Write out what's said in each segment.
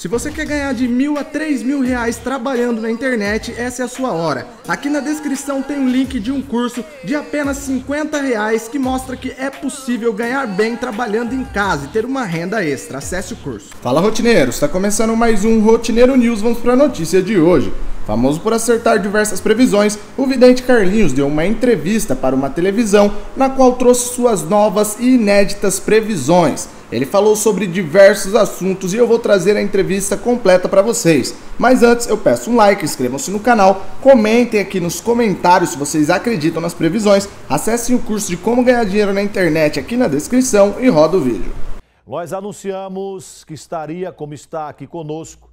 Se você quer ganhar de mil a três mil reais trabalhando na internet, essa é a sua hora. Aqui na descrição tem um link de um curso de apenas 50 reais que mostra que é possível ganhar bem trabalhando em casa e ter uma renda extra. Acesse o curso. Fala rotineiros, está começando mais um Rotineiro News, vamos para a notícia de hoje. Famoso por acertar diversas previsões, o vidente Carlinhos deu uma entrevista para uma televisão na qual trouxe suas novas e inéditas previsões. Ele falou sobre diversos assuntos e eu vou trazer a entrevista completa para vocês. Mas antes, eu peço um like, inscrevam-se no canal, comentem aqui nos comentários se vocês acreditam nas previsões, acessem o curso de como ganhar dinheiro na internet aqui na descrição e roda o vídeo. Nós anunciamos que estaria, como está aqui conosco,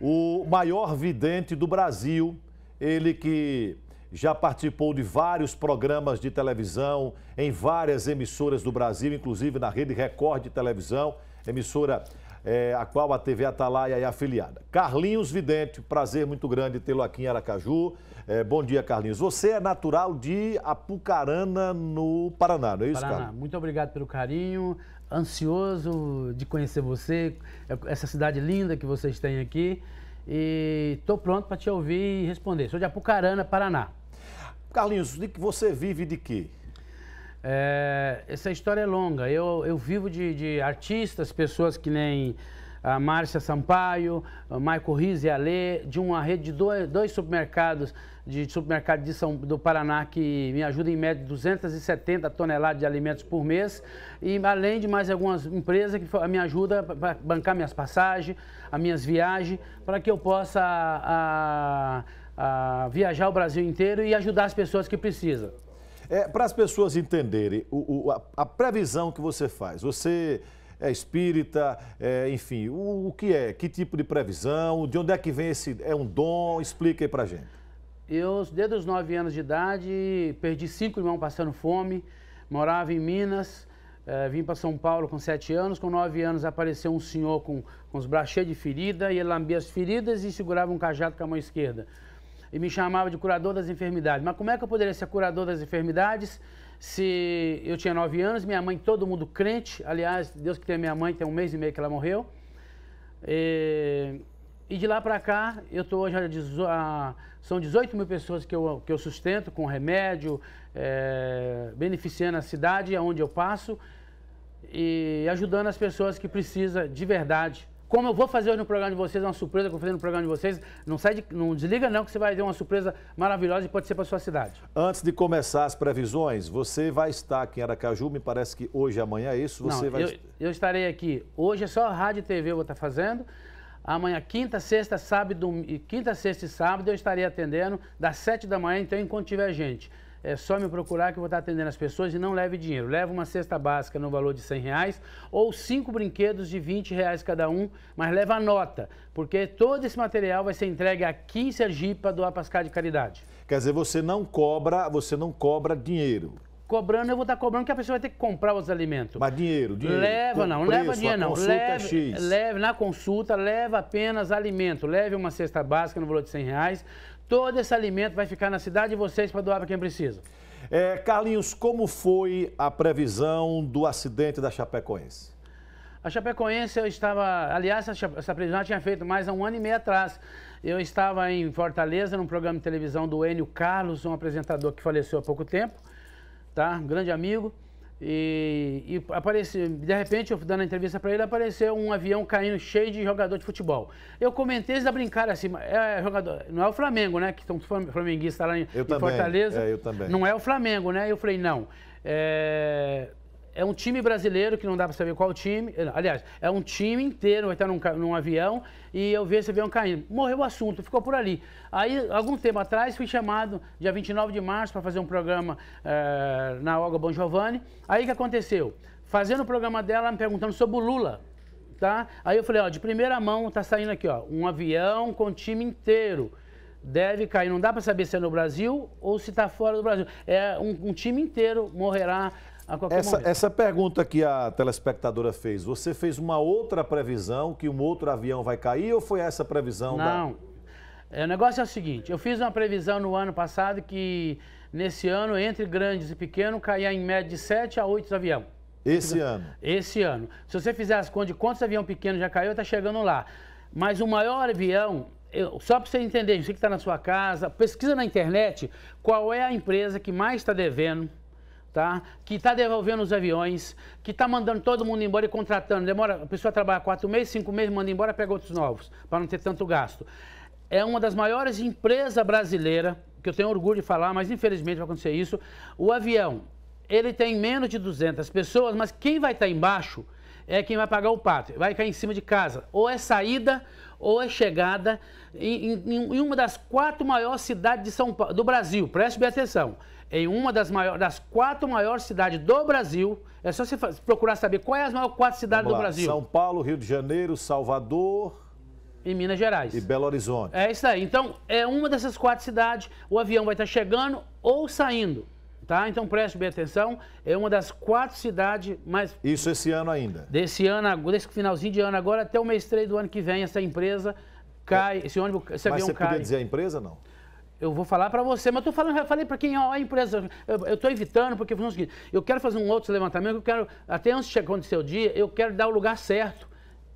o maior vidente do Brasil, ele que já participou de vários programas de televisão, em várias emissoras do Brasil, inclusive na Rede Record de Televisão, emissora é, a qual a TV Atalaia é afiliada. Carlinhos Vidente, prazer muito grande tê-lo aqui em Aracaju. É, bom dia, Carlinhos. Você é natural de Apucarana, no Paraná, não é isso, Paraná. Muito obrigado pelo carinho ansioso de conhecer você, é, essa cidade linda que vocês têm aqui. E estou pronto para te ouvir e responder. Sou de Apucarana, Paraná. Carlinhos, de que você vive de quê? É, essa história é longa. Eu, eu vivo de, de artistas, pessoas que nem a Márcia Sampaio, Michael Riz e a de uma rede de dois, dois supermercados, de supermercado de São, do Paraná, que me ajuda em média 270 toneladas de alimentos por mês, e além de mais algumas empresas que me ajudam para bancar minhas passagens, as minhas viagens, para que eu possa a, a, viajar o Brasil inteiro e ajudar as pessoas que precisam. É, para as pessoas entenderem o, o, a, a previsão que você faz, você é espírita, é, enfim, o, o, que é? Que tipo de previsão? De onde é que vem esse. É um dom? Explica aí pra gente. Eu, desde os 9 anos de idade, perdi cinco irmãos passando fome, morava em Minas. É, vim para São Paulo com sete anos, com nove anos apareceu um senhor com, com os braços cheios de ferida e ele lambia as feridas e segurava um cajado com a mão esquerda. E me chamava de curador das enfermidades. Mas como é que eu poderia ser curador das enfermidades se eu tinha nove anos, minha mãe, todo mundo crente. Aliás, Deus que tem minha mãe, tem um mês e meio que ela morreu. E, e de lá para cá, eu tô hoje ah, são 18 mil pessoas que eu, que eu sustento com remédio, é, beneficiando a cidade onde eu passo e ajudando as pessoas que precisam de verdade como eu vou fazer hoje no programa de vocês, uma surpresa que eu vou fazer no programa de vocês, não, sai de, não desliga não, que você vai ter uma surpresa maravilhosa e pode ser para sua cidade. Antes de começar as previsões, você vai estar aqui em Aracaju, me parece que hoje e amanhã é isso? Você não, vai... eu, eu estarei aqui. Hoje é só rádio e TV eu vou estar fazendo. Amanhã, quinta, sexta, sábado, quinta, sexta e sábado eu estarei atendendo das 7 da manhã, então enquanto tiver gente é só me procurar que eu vou estar atendendo as pessoas e não leve dinheiro. Leva uma cesta básica no valor de 100 reais ou cinco brinquedos de 20 reais cada um, mas leva a nota, porque todo esse material vai ser entregue aqui em Sergipe para doar para de caridade. Quer dizer, você não cobra, você não cobra dinheiro cobrando, eu vou estar cobrando que a pessoa vai ter que comprar os alimentos. Mas dinheiro, dinheiro. Leva, não, preço, leva dinheiro, não. É leve, é leve na consulta, leva apenas alimento. Leve uma cesta básica no valor de 100 reais. Todo esse alimento vai ficar na cidade de vocês para doar para quem precisa. É, Carlinhos, como foi a previsão do acidente da Chapecoense? A Chapecoense, eu estava. Aliás, essa previsão eu tinha feito mais de um ano e meio atrás. Eu estava em Fortaleza, num programa de televisão do Enio Carlos, um apresentador que faleceu há pouco tempo, tá? Um grande amigo. E, e apareceu, de repente, eu dando entrevista para ele, apareceu um avião caindo cheio de jogador de futebol. Eu comentei, eles brincaram assim, é, jogador, não é o Flamengo, né? Que estão flamenguistas lá em, eu em também, Fortaleza. É, eu também. Não é o Flamengo, né? Eu falei, não. É, é um time brasileiro que não dá para saber qual time. Eh, aliás, é um time inteiro, vai estar num, num avião e eu vi esse avião caindo. Morreu o assunto, ficou por ali. Aí, algum tempo atrás, fui chamado, dia 29 de março, para fazer um programa é, na Olga Bon Giovanni. Aí o que aconteceu? Fazendo o programa dela, me perguntando sobre o Lula. Tá? Aí eu falei, ó, de primeira mão tá saindo aqui, ó, um avião com o time inteiro deve cair. Não dá para saber se é no Brasil ou se está fora do Brasil. É um, um time inteiro morrerá essa, momento. essa pergunta que a telespectadora fez, você fez uma outra previsão que um outro avião vai cair ou foi essa previsão? Não. Da... É, o negócio é o seguinte: eu fiz uma previsão no ano passado que nesse ano, entre grandes e pequenos, caia em média de 7 a 8 aviões. Esse tipo, ano? Esse ano. Se você fizer as contas de quantos aviões pequenos já caiu, está chegando lá. Mas o maior avião, eu, só para você entender, você que está na sua casa, pesquisa na internet qual é a empresa que mais está devendo tá? que está devolvendo os aviões, que está mandando todo mundo embora e contratando. Demora, a pessoa trabalha quatro meses, cinco meses, manda embora, pega outros novos, para não ter tanto gasto. É uma das maiores empresas brasileiras, que eu tenho orgulho de falar, mas infelizmente vai acontecer isso. O avião, ele tem menos de 200 pessoas, mas quem vai estar tá embaixo é quem vai pagar o pato, vai cair em cima de casa. Ou é saída ou é chegada em, em, em uma das quatro maiores cidades São, do Brasil. Preste bem atenção em uma das, maiores, das quatro maiores cidades do Brasil. É só você procurar saber qual é as maiores quatro cidades do Brasil. São Paulo, Rio de Janeiro, Salvador. E Minas Gerais. E Belo Horizonte. É isso aí. Então, é uma dessas quatro cidades, o avião vai estar chegando ou saindo. Tá? Então preste bem atenção, é uma das quatro cidades mais. Isso esse ano ainda. Desse ano, desse finalzinho de ano agora, até o mês 3 do ano que vem, essa empresa cai, é. esse ônibus, esse Mas avião você cai. Você podia dizer a empresa, não? eu vou falar para você, mas eu tô falando, eu falei para quem ó, a empresa, eu estou evitando, porque o seguinte, eu quero fazer um outro levantamento, eu quero, até antes de acontecer o dia, eu quero dar o lugar certo.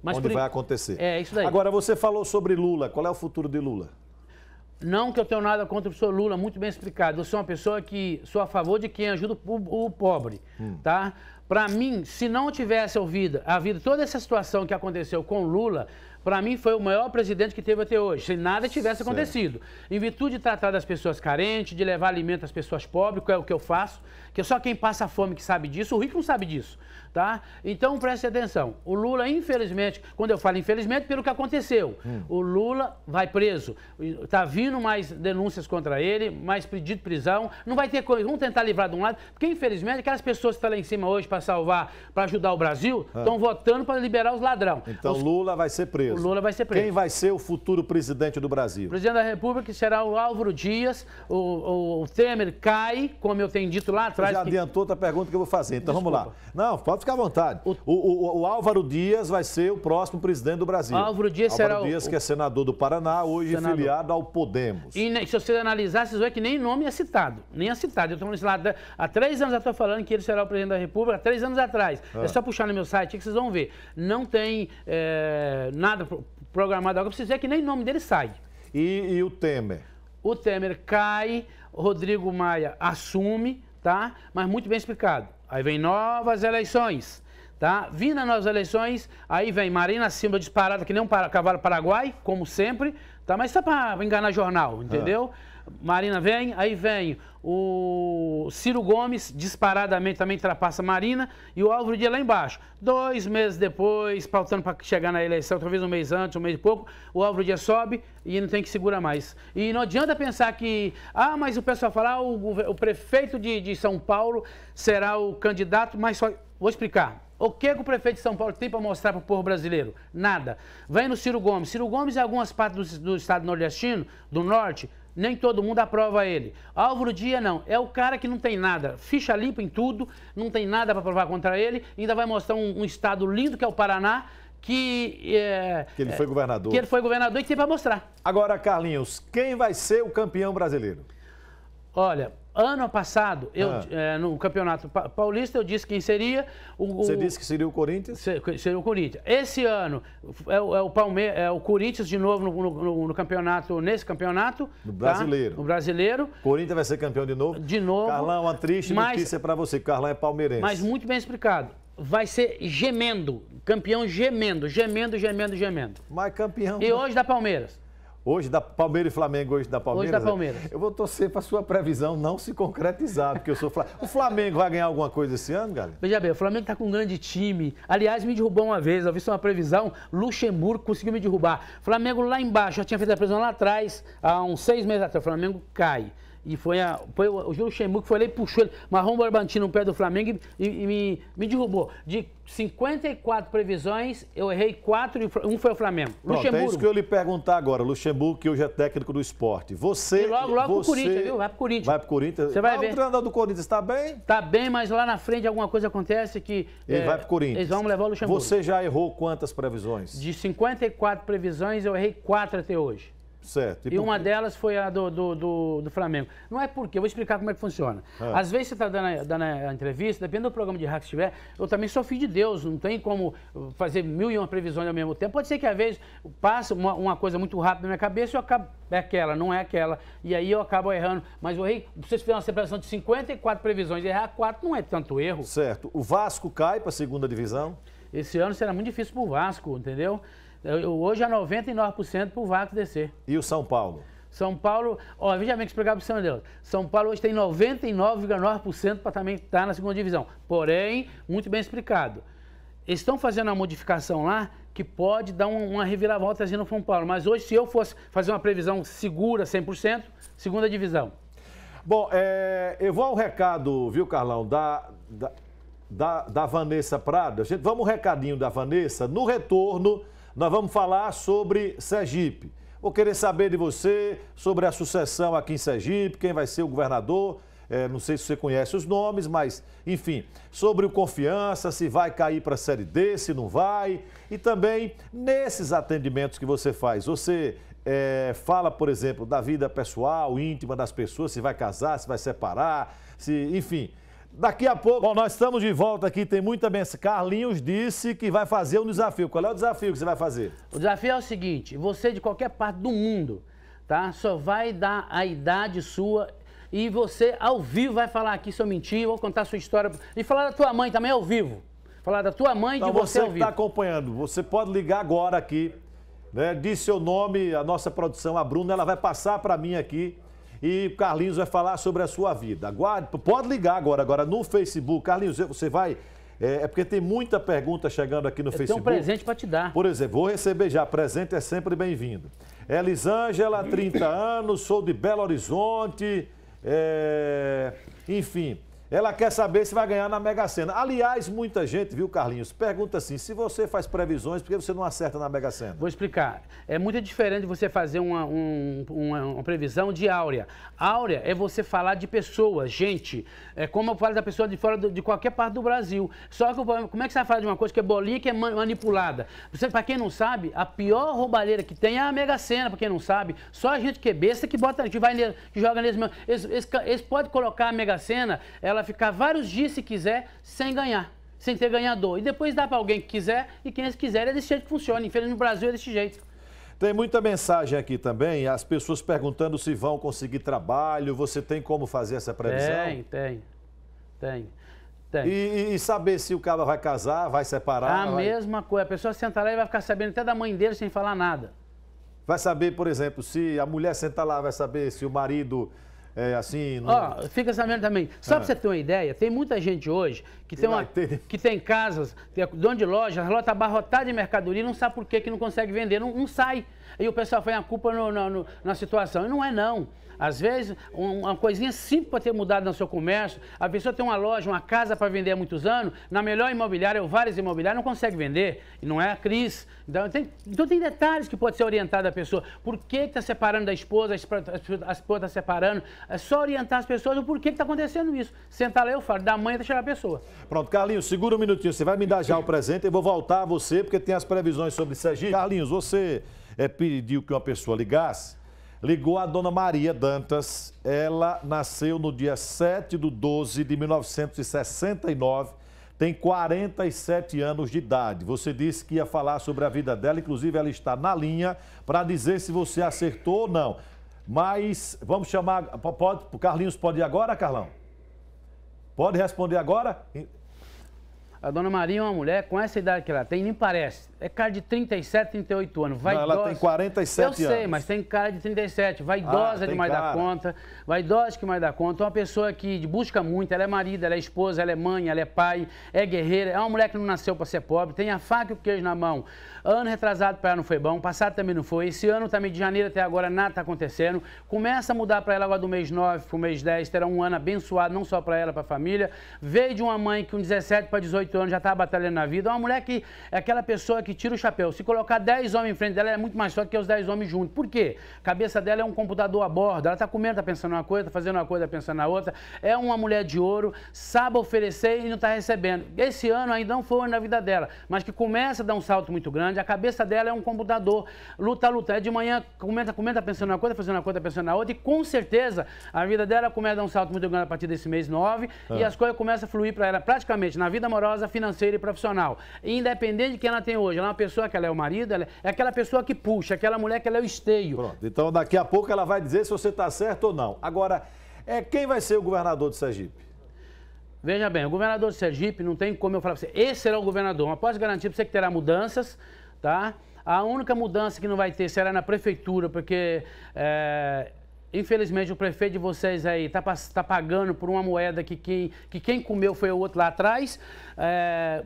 Mas Onde por... vai acontecer. É, isso daí. Agora, você falou sobre Lula, qual é o futuro de Lula? Não que eu tenha nada contra o professor Lula, muito bem explicado. Eu sou uma pessoa que sou a favor de quem ajuda o, o pobre, hum. tá? Para mim, se não tivesse ouvido, havido toda essa situação que aconteceu com Lula, para mim foi o maior presidente que teve até hoje, se nada tivesse acontecido. Em virtude de tratar das pessoas carentes, de levar alimento às pessoas pobres, que é o que eu faço, que é só quem passa fome que sabe disso, o rico não sabe disso, tá? Então preste atenção, o Lula, infelizmente, quando eu falo infelizmente, pelo que aconteceu, hum. o Lula vai preso, tá vindo mais denúncias contra ele, mais pedido de prisão, não vai ter coisa, vamos tentar livrar de um lado, porque infelizmente aquelas pessoas que estão tá lá em cima hoje para salvar, para ajudar o Brasil, estão ah. votando para liberar os ladrões Então os... Lula vai ser preso. O Lula vai ser preso. Quem vai ser o futuro presidente do Brasil? O presidente da República será o Álvaro Dias. O, o, Temer cai, como eu tenho dito lá atrás. Você já que... adiantou outra pergunta que eu vou fazer, então Desculpa. vamos lá. Não, pode ficar à vontade. O... o, Álvaro Dias vai ser o próximo presidente do Brasil. Álvaro Dias Álvaro será Dias, o... que é senador do Paraná, hoje senador. filiado ao Podemos. E se você analisar, vocês vão que nem nome é citado. Nem é citado. Eu estou lá há três anos já estou falando que ele será o presidente da República, há três anos atrás. Ah. É só puxar no meu site que vocês vão ver. Não tem é, nada programado, programado agora, preciso dizer é que nem nome dele sai. E, e o Temer? O Temer cai, Rodrigo Maia assume, tá? Mas muito bem explicado. Aí vem novas eleições, tá? Vindo novas eleições, aí vem Marina Silva disparada que nem um para, cavalo paraguai, como sempre, tá? Mas só para enganar jornal, ah. entendeu? Ah. Marina vem, aí vem o Ciro Gomes, disparadamente também ultrapassa Marina, e o Álvaro Dias lá embaixo. Dois meses depois, pautando para chegar na eleição, talvez um mês antes, um mês e pouco, o Álvaro Dias sobe e não tem que segurar mais. E não adianta pensar que, ah, mas o pessoal fala, ah, o, o, prefeito de, de São Paulo será o candidato, mas só. Vou explicar. O que, que, o prefeito de São Paulo tem para mostrar para o povo brasileiro? Nada. Vem no Ciro Gomes. Ciro Gomes, em é algumas partes do, do estado nordestino, do norte, nem todo mundo aprova ele. Álvaro Dia não, é o cara que não tem nada, ficha limpa em tudo, não tem nada para provar contra ele, ainda vai mostrar um, um estado lindo que é o Paraná, que, é, que ele foi é, governador. Que ele foi governador e que tem para mostrar. Agora, Carlinhos, quem vai ser o campeão brasileiro? Olha, Ano passado, eu, ah. é, no Campeonato Paulista, eu disse quem seria. O, Você disse que seria o Corinthians? Seria o Corinthians. Esse ano é, o, é o é o Corinthians de novo no, no, no campeonato, nesse campeonato. No tá? brasileiro. No brasileiro. Corinthians vai ser campeão de novo. De novo. Carlão, uma triste mas, notícia para você. Carlão é palmeirense. Mas muito bem explicado vai ser gemendo, campeão gemendo, gemendo, gemendo, gemendo. Mas campeão. E hoje da Palmeiras. Hoje da Palmeiras e Flamengo, hoje da Palmeiras. Hoje da né? Palmeiras. Eu vou torcer para sua previsão não se concretizar, porque eu sou Flamengo. O Flamengo vai ganhar alguma coisa esse ano, galera? Veja bem, o Flamengo está com um grande time. Aliás, me derrubou uma vez, eu vi só uma previsão, Luxemburgo conseguiu me derrubar. Flamengo lá embaixo, eu tinha feito a previsão lá atrás, há uns seis meses atrás, o Flamengo cai. E foi, a, foi o, o Júlio Xemu que foi lá e puxou ele. Marrom Barbantino no pé do Flamengo e, e me, me, derrubou. De 54 previsões, eu errei 4 e um foi o Flamengo. Pronto, Luxemburgo. É isso que eu lhe perguntar agora, Luxemburgo, que hoje é técnico do esporte. Você. E logo, logo você... pro Corinthians, viu? Vai pro Corinthians. Vai pro Corinthians. Você vai ah, ver. O treinador do Corinthians está bem? está bem, mas lá na frente alguma coisa acontece que. Ele é, vai pro Corinthians. Eles vão levar o Luxemburgo. Você já errou quantas previsões? De 54 previsões, eu errei 4 até hoje. Certo. E, e uma delas foi a do, do, do, do, Flamengo. Não é porque, eu vou explicar como é que funciona. É. Às vezes você está dando, dando, a entrevista, depende do programa de rádio que estiver, eu também sou filho de Deus, não tem como fazer mil e uma previsões ao mesmo tempo. Pode ser que às vezes passe uma, uma coisa muito rápida na minha cabeça e eu acabo, é aquela, não é aquela, e aí eu acabo errando. Mas o Rei, vocês fizer uma separação de 54 previsões, errar 4 não é tanto erro. Certo. O Vasco cai para a segunda divisão? Esse ano será muito difícil para o Vasco, entendeu? Hoje é 99% para o vácuo descer. E o São Paulo? São Paulo, ó, veja bem que explicar para o senhor Deus. São Paulo hoje tem 99,9% para também estar tá na segunda divisão. Porém, muito bem explicado. Eles estão fazendo uma modificação lá que pode dar uma, uma reviravolta assim no São Paulo. Mas hoje, se eu fosse fazer uma previsão segura, 100%, segunda divisão. Bom, é, eu vou ao recado, viu, Carlão, da, da, da, da Vanessa Prado. Gente, vamos um recadinho da Vanessa. No retorno nós vamos falar sobre Sergipe. Vou querer saber de você sobre a sucessão aqui em Sergipe, quem vai ser o governador. É, não sei se você conhece os nomes, mas enfim, sobre o confiança, se vai cair para a Série D, se não vai. E também nesses atendimentos que você faz, você é, fala, por exemplo, da vida pessoal, íntima das pessoas, se vai casar, se vai separar, se, enfim, Daqui a pouco. Bom, nós estamos de volta aqui, tem muita benção. Carlinhos disse que vai fazer um desafio. Qual é o desafio que você vai fazer? O desafio é o seguinte: você de qualquer parte do mundo, tá? Só vai dar a idade sua e você ao vivo vai falar aqui se eu mentir, vou contar a sua história e falar da tua mãe também ao vivo. Falar da tua mãe então, de você, você ao vivo. está acompanhando, você pode ligar agora aqui, né? Diz seu nome, a nossa produção, a Bruna, ela vai passar para mim aqui e Carlinhos vai falar sobre a sua vida. Aguarde, pode ligar agora, agora no Facebook. Carlinhos, você vai. É, é porque tem muita pergunta chegando aqui no Eu Facebook. Tem um presente para te dar. Por exemplo, vou receber já. Presente é sempre bem-vindo. Elisângela, 30 anos, sou de Belo Horizonte. É, enfim, ela quer saber se vai ganhar na Mega Sena. Aliás, muita gente, viu, Carlinhos, pergunta assim: se você faz previsões, por que você não acerta na Mega Sena? Vou explicar. É muito diferente você fazer uma, um, uma, uma previsão de áurea. Áurea é você falar de pessoas, gente. É como eu falo da pessoa de fora do, de qualquer parte do Brasil. Só que como é que você vai falar de uma coisa que é bolinha que é manipulada? Para quem não sabe, a pior roubalheira que tem é a Mega Sena, para quem não sabe. Só a gente que é besta que bota, que vai que joga nesse. Eles, eles, eles podem colocar a Mega Sena, ela ela ficar vários dias, se quiser, sem ganhar, sem ter ganhador. E depois dá para alguém que quiser, e quem eles quiserem é desse jeito que funciona. Infelizmente, no Brasil é desse jeito. Tem muita mensagem aqui também, as pessoas perguntando se vão conseguir trabalho. Você tem como fazer essa previsão? Tem, tem. Tem. E, e saber se o cara vai casar, vai separar? A vai... mesma coisa. A pessoa sentar lá e vai ficar sabendo até da mãe dele sem falar nada. Vai saber, por exemplo, se a mulher sentar lá, vai saber se o marido é, assim... Não... Oh, fica sabendo também. Só ah. para é. você ter uma ideia, tem muita gente hoje que, tem, uma, ter... que tem casas, tem dono de loja, a loja está abarrotada de mercadoria, não sabe por que, que não consegue vender, não, não sai. E o pessoal faz a culpa no, no, no, na situação. E não é não. Às vezes, uma coisinha simples para ter mudado no seu comércio. A pessoa tem uma loja, uma casa para vender há muitos anos, na melhor imobiliária ou várias imobiliárias, não consegue vender, e não é a crise. Então tem, então tem detalhes que pode ser orientado a pessoa. Por que está separando da esposa, a esposa está separando? É só orientar as pessoas o porquê que está acontecendo isso. Sentar lá, eu falo, da mãe até chegar a pessoa. Pronto, Carlinhos, segura um minutinho, você vai me dar já o presente, eu vou voltar a você, porque tem as previsões sobre Sergipe. Carlinhos, você é, pediu que uma pessoa ligasse ligou a Dona Maria Dantas. Ela nasceu no dia 7 de 12 de 1969, tem 47 anos de idade. Você disse que ia falar sobre a vida dela, inclusive ela está na linha para dizer se você acertou ou não. Mas vamos chamar. Pode, o Carlinhos pode ir agora, Carlão? Pode responder agora? A dona Maria é uma mulher com essa idade que ela tem, nem parece é cara de 37, 38 anos. Vai Não, ela tem 47 anos. Eu sei, anos. mas tem cara de 37. Vaidosa ah, demais cara. da conta. Vaidosa que mais dá conta. Uma pessoa que busca muito. Ela é marido, ela é esposa, ela é mãe, ela é pai, é guerreira. É uma mulher que não nasceu para ser pobre. Tem a faca e o queijo na mão. Ano retrasado para ela não foi bom. Passado também não foi. Esse ano também, de janeiro até agora, nada está acontecendo. Começa a mudar para ela agora do mês 9 para o mês 10. Terá um ano abençoado, não só para ela, para a família. Veio de uma mãe que com 17 para 18 anos já está batalhando na vida. É uma mulher que é aquela pessoa que que tira o chapéu. Se colocar 10 homens em frente dela, ela é muito mais forte que os 10 homens juntos. Por quê? A cabeça dela é um computador a bordo. Ela está comendo, está pensando uma coisa, está fazendo uma coisa, está pensando na outra. É uma mulher de ouro, sabe oferecer e não está recebendo. Esse ano ainda não foi na vida dela, mas que começa a dar um salto muito grande. A cabeça dela é um computador. Luta, luta. É de manhã, comenta, comenta, pensando uma coisa, fazendo uma coisa, pensando na outra. E com certeza a vida dela começa a dar um salto muito grande a partir desse mês 9 ah. e as coisas começam a fluir para ela praticamente na vida amorosa, financeira e profissional. Independente de quem ela tem hoje ela é uma pessoa que ela é o marido, ela é aquela pessoa que puxa, aquela mulher que ela é o esteio. Pronto, então daqui a pouco ela vai dizer se você está certo ou não. Agora, é, quem vai ser o governador de Sergipe? Veja bem, o governador de Sergipe não tem como eu falar para você, esse será o governador, mas posso garantir para você que terá mudanças, tá? A única mudança que não vai ter será na prefeitura, porque é, Infelizmente, o prefeito de vocês aí está tá pagando por uma moeda que quem, que quem comeu foi o outro lá atrás. É,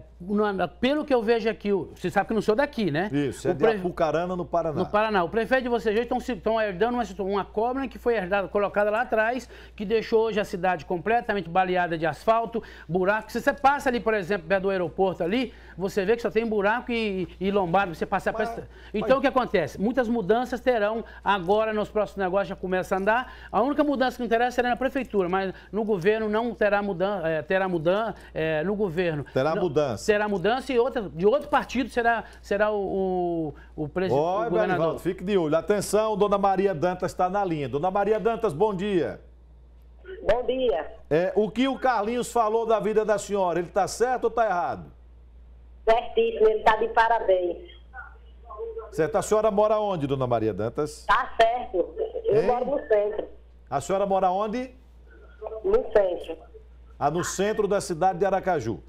pelo que eu vejo aqui, você sabe que não sou daqui, né? Isso, é o é pre... de Apucarana, no Paraná. No Paraná. O prefeito de vocês estão herdando uma, uma cobra que foi herdada, colocada lá atrás, que deixou hoje a cidade completamente baleada de asfalto, buraco. Se você passa ali, por exemplo, perto do aeroporto ali, você vê que só tem buraco e, e você passa a peça. Então, o que acontece? Muitas mudanças terão agora, nos próximos negócios já começa a andar. A única mudança que interessa será na prefeitura, mas no governo não terá mudança, é, eh, terá mudança é, eh, no governo. Terá não, mudança. Terá mudança e outra, de outro partido será, será o, o, o presidente, Olha, o fique de olho. Atenção, dona Maria Dantas está na linha. Dona Maria Dantas, Bom dia. Bom dia. É, o que o Carlinhos falou da vida da senhora, ele está certo ou está errado? Certíssimo, ele está de parabéns. Certo. Tá, a senhora mora onde, dona Maria Dantas? Tá certo. Eu hein? moro no centro. A senhora mora onde? No centro. Ah, no centro da cidade de Aracaju.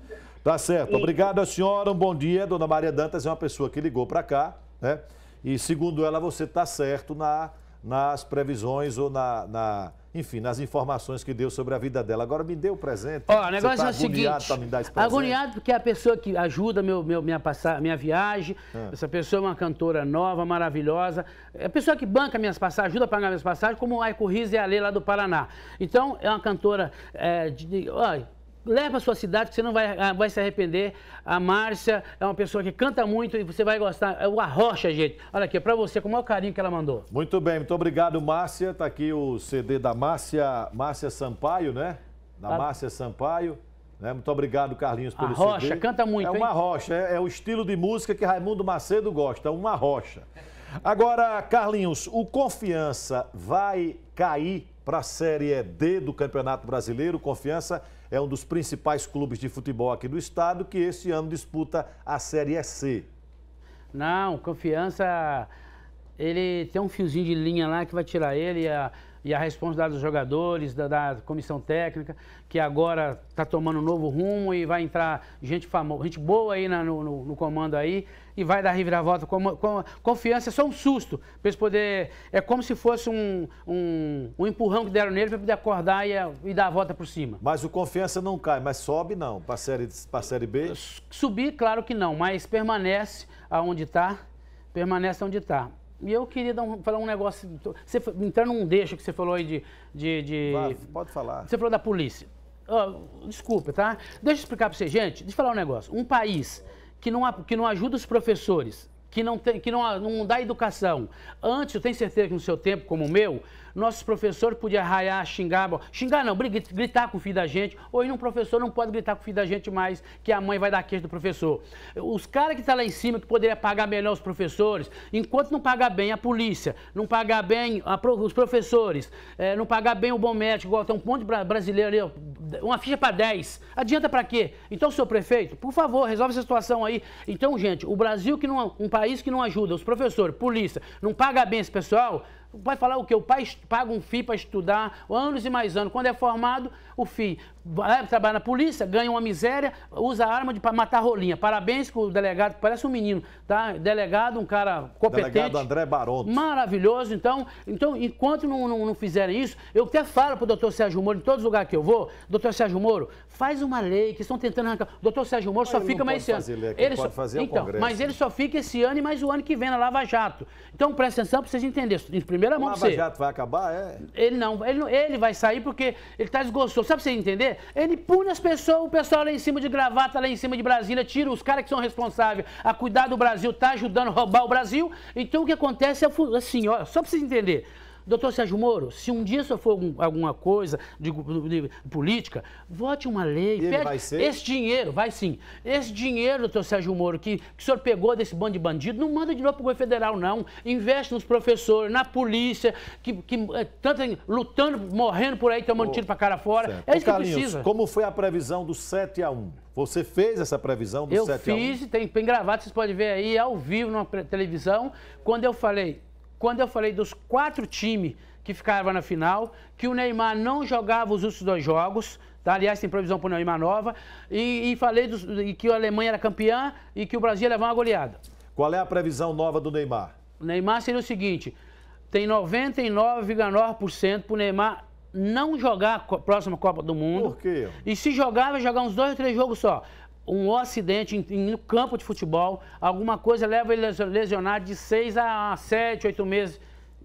Tá certo. Obrigado à senhora, um bom dia. Dona Maria Dantas é uma pessoa que ligou para cá, né? E segundo ela, você está certo na, nas previsões ou na, na enfim, nas informações que deu sobre a vida dela. Agora me dê o presente. Ó, o negócio tá é o seguinte. Pra tá me dar esse presente. Agoniado porque é a pessoa que ajuda meu, meu, minha, passar, minha viagem. Ah. Essa pessoa é uma cantora nova, maravilhosa. É a pessoa que banca minhas passagens, ajuda a pagar minhas passagens, como o Aiko Riz e a Lê lá do Paraná. Então, é uma cantora é, de. Ó, Leve para sua cidade que você não vai, ah, vai se arrepender. A Márcia é uma pessoa que canta muito e você vai gostar. É o Arrocha, gente. Olha aqui, é para você, com o maior carinho que ela mandou. Muito bem, muito obrigado, Márcia. Está aqui o CD da Márcia, Márcia Sampaio, né? Da a... Tá. Márcia Sampaio. Né? Muito obrigado, Carlinhos, pelo Arrocha, CD. canta muito, É uma hein? rocha, é, é o estilo de música que Raimundo Macedo gosta, uma rocha. Agora, Carlinhos, o Confiança vai cair para a Série D do Campeonato Brasileiro? Confiança é um dos principais clubes de futebol aqui do estado que este ano disputa a Série C. Não, confiança. Ele tem um fiozinho de linha lá que vai tirar ele. A e a responsabilidade dos jogadores, da, da comissão técnica, que agora está tomando um novo rumo e vai entrar gente famosa, gente boa aí na, no, no, no, comando aí e vai dar reviravolta com, com confiança, é só um susto para eles poder, é como se fosse um, um, um empurrão que deram nele para poder acordar e, e, dar a volta por cima. Mas o confiança não cai, mas sobe não, para série para série B? Subir, claro que não, mas permanece aonde está, permanece onde está. E eu queria dar um, falar um negócio. Você, entrar num deixo que você falou aí de. de, de pode falar. Você falou da polícia. Oh, desculpa, tá? Deixa eu explicar para você, gente. Deixa eu falar um negócio. Um país que não, que não ajuda os professores, que não, tem, que não, não dá educação. Antes, eu tenho certeza que no seu tempo, como o meu, nossos professores podiam raiar, xingar, bom, xingar não, gritar com o filho da gente. Hoje um professor não pode gritar com o filho da gente mais, que a mãe vai dar queixa do professor. Os caras que estão tá lá em cima, que poderiam pagar melhor os professores, enquanto não pagar bem a polícia, não pagar bem a, os professores, é, não pagar bem o bom médico, igual tem um monte de brasileiro ali, uma ficha para 10. Adianta para quê? Então, seu prefeito, por favor, resolve essa situação aí. Então, gente, o Brasil que não um país que não ajuda os professores, polícia, não paga bem esse pessoal, Vai falar o quê? O pai paga um FII para estudar anos e mais anos. Quando é formado, o FII vai é, na polícia, ganha uma miséria, usa arma para matar rolinha. Parabéns com o delegado, parece um menino, tá? Delegado, um cara competente. Delegado André Baroto. Maravilhoso. Então, então enquanto não, não, não fizerem isso, eu até falo para o doutor Sérgio Moro, em todos os lugares que eu vou, doutor Sérgio Moro, faz uma lei que estão tentando arrancar. O doutor Sérgio Moro só fica mais esse ano. ele só... fazer é então, Congresso. Mas ele só fica esse ano e mais o ano que vem na Lava Jato. Então presta atenção para vocês entenderem. Em primeira mão, o Lava Jato vai acabar, é? Ele não, ele, não, ele vai sair porque ele está desgostoso. Sabe pra vocês entender? Ele pune as pessoas, o pessoal lá em cima de gravata, lá em cima de Brasília, tira os caras que são responsáveis a cuidar do Brasil, tá ajudando a roubar o Brasil. Então o que acontece é assim, ó, só para vocês entenderem. Doutor Sérgio Moro, se um dia isso for alguma coisa de, de, política, vote uma lei. E pede, vai ser? Esse dinheiro, vai sim. Esse dinheiro, doutor Sérgio Moro, que, que o senhor pegou desse bando de bandido, não manda de novo para o governo federal, não. Investe nos professores, na polícia, que, que é, tanto lutando, morrendo por aí, tomando oh, tiro para cara fora. Certo. É isso que precisa. Como foi a previsão do 7 a 1? Você fez essa previsão do eu 7 a 1? Eu fiz, tem bem gravado, vocês podem ver aí ao vivo na televisão, quando eu falei, quando eu falei dos quatro times que ficavam na final, que o Neymar não jogava os últimos dois jogos, tá? aliás, tem previsão para o Neymar nova, e, e falei dos, e que a Alemanha era campeã e que o Brasil ia levar uma goleada. Qual é a previsão nova do Neymar? O Neymar seria o seguinte: tem 99,9% para o Neymar não jogar a próxima Copa do Mundo. Por quê? E se jogar, vai jogar uns dois ou três jogos só um acidente em, no campo de futebol, alguma coisa leva ele a lesionar de seis a sete, oito meses,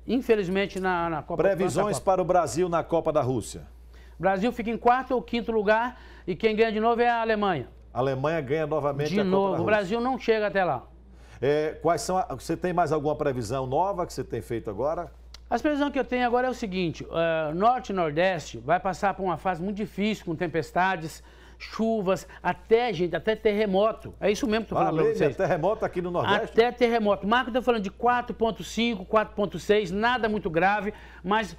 infelizmente, na, na Copa Previsões Copa. para o Brasil na Copa da Rússia. O Brasil fica em quarto ou quinto lugar e quem ganha de novo é a Alemanha. A Alemanha ganha novamente de a novo, Copa da O Brasil não chega até lá. É, quais são? A, você tem mais alguma previsão nova que você tem feito agora? As previsões que eu tenho agora é o seguinte: uh, Norte e Nordeste vai passar por uma fase muito difícil, com tempestades, chuvas, até, gente, até terremoto. É isso mesmo que eu estou ah, falando terremoto aqui no Nordeste? Até terremoto. Marco está falando de 4,5, 4,6, nada muito grave, mas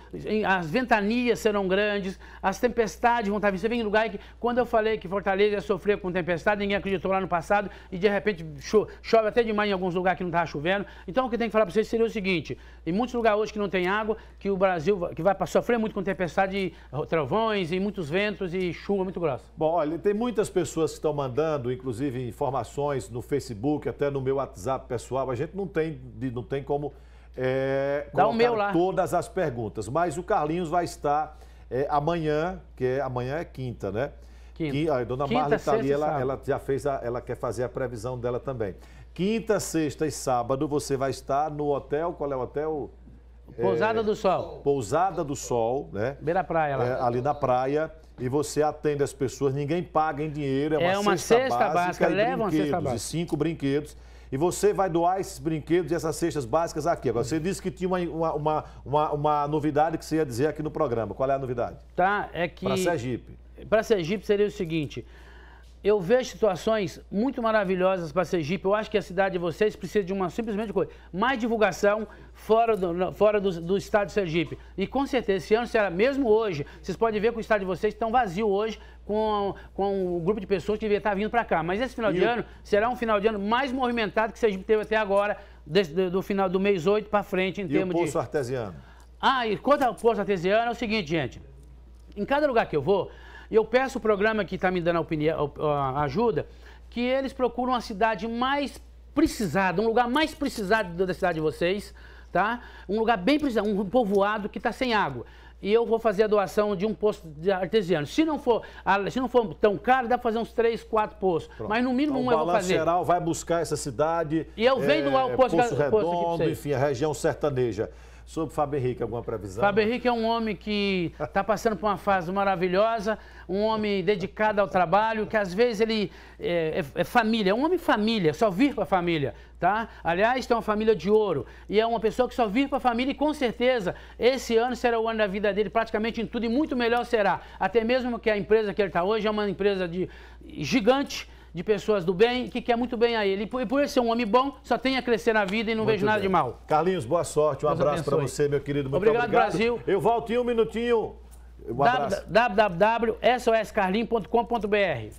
as ventanias serão grandes, as tempestades vão estar tá vindo. Você vem em lugar que, quando eu falei que Fortaleza ia sofrer com tempestade, ninguém acreditou lá no passado, e de repente cho chove até demais em alguns lugares que não estava chovendo. Então, o que eu tenho que falar para vocês seria o seguinte, em muitos lugares hoje que não tem água, que o Brasil que vai sofrer muito com tempestade, trovões e muitos ventos e chuva muito grossa. Bom, olha, Olha, tem muitas pessoas que estão mandando, inclusive, informações no Facebook, até no meu WhatsApp pessoal. A gente não tem, não tem como é, Dá o meu lá. todas as perguntas. Mas o Carlinhos vai estar é, amanhã, que é, amanhã é quinta, né? Quinta. Que, a dona quinta, Marla está ali, ela, ela, já fez, a, ela quer fazer a previsão dela também. Quinta, sexta e sábado você vai estar no hotel, qual é o hotel? Pousada é, do Sol. Pousada do Sol, né? Beira praia lá. É, ali na praia e você atende as pessoas, ninguém paga em dinheiro, é uma, é uma cesta, cesta básica, básica leva uma cesta básica. E cinco brinquedos. E você vai doar esses brinquedos e essas cestas básicas aqui. Agora, você disse que tinha uma, uma, uma, uma novidade que você ia dizer aqui no programa. Qual é a novidade? Tá, é que... Para Sergipe. Para Sergipe seria o seguinte, eu vejo situações muito maravilhosas para Sergipe. Eu acho que a cidade de vocês precisa de uma simplesmente coisa, mais divulgação fora do, fora do, do estado de Sergipe. E com certeza, esse ano será mesmo hoje. Vocês podem ver que o estado de vocês está vazio hoje com, com o grupo de pessoas que devia estar tá vindo para cá. Mas esse final e de eu... ano será um final de ano mais movimentado que Sergipe teve até agora, desde do final do mês 8 para frente, em e termos de. O poço de... artesiano. Ah, e quanto ao poço artesiano, é o seguinte, gente. Em cada lugar que eu vou, e eu peço o programa que está me dando a, opinião, a ajuda, que eles procuram a cidade mais precisada, um lugar mais precisado da cidade de vocês, tá? Um lugar bem precisado, um povoado que está sem água e eu vou fazer a doação de um poço de artesiano. Se não for, se não for tão caro, dá para fazer uns três, quatro poços. Pronto. Mas no mínimo então, um eu vou fazer. O geral vai buscar essa cidade. E eu venho é, doar poço, poço redondo, poço enfim, a região sertaneja. Sobre Fábio Henrique, alguma previsão? Fábio Henrique é um homem que está passando por uma fase maravilhosa, um homem dedicado ao trabalho, que às vezes ele é, é, é família, é um homem família, só vir para a família, tá? Aliás, tem uma família de ouro e é uma pessoa que só vir para a família e com certeza esse ano será o ano da vida dele praticamente em tudo e muito melhor será. Até mesmo que a empresa que ele está hoje é uma empresa de gigante, de pessoas do bem que quer muito bem a ele. E por, ele ser um homem bom, só tem a crescer na vida e não muito vejo bem. nada de mal. Carlinhos, boa sorte. Um Deus abraço para você, meu querido. Muito obrigado, obrigado, Brasil. Eu volto em um minutinho. Um www.soscarlinho.com.br